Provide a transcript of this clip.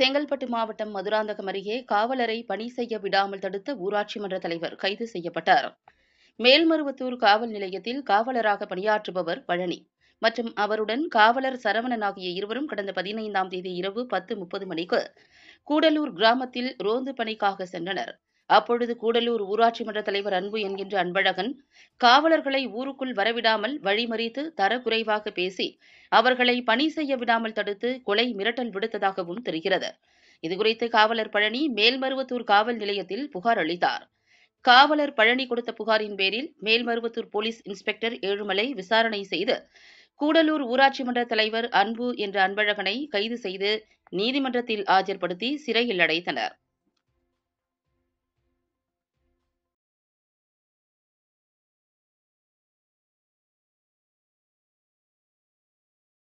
செங்கல்பட்டு மாவட்டம் மதுராந்தகம் அருகே காவலரை பணி செய்ய விடாமல் தடுத்த ஊராட்சி மன்ற தலைவர் கைது செய்யப்பட்டார் மேல்மருவத்தூர் காவல் நிலையத்தில் காவலராக பணியாற்றுபவர் பழனி மற்றும் அவருடன் காவலர் சரவணன் ஆகிய இருவரும் கடந்த பதினைந்தாம் தேதி இரவு பத்து முப்பது மணிக்கு கூடலூர் கிராமத்தில் ரோந்து பணிக்காக சென்றனர் அப்பொழுது கூடலூர் ஊராட்சி மன்ற தலைவர் அன்பு என்கின்ற அன்பழகன் காவலர்களை ஊருக்குள் வரவிடாமல் வழிமறித்து தரக்குறைவாக பேசி அவர்களை பணி செய்ய விடாமல் தடுத்து கொலை மிரட்டல் விடுத்ததாகவும் தெரிகிறது இதுகுறித்து காவலர் பழனி மேல்மருவத்தூர் காவல் நிலையத்தில் புகார் அளித்தார் காவலர் பழனி கொடுத்த புகாரின் பேரில் மேல்மருவத்தூர் போலீஸ் இன்ஸ்பெக்டர் ஏழுமலை விசாரணை செய்து கூடலூர் ஊராட்சி மன்ற தலைவர் அன்பு என்ற அன்பழகனை கைது செய்து நீதிமன்றத்தில் ஆஜர்படுத்தி சிறையில் அடைத்தனர்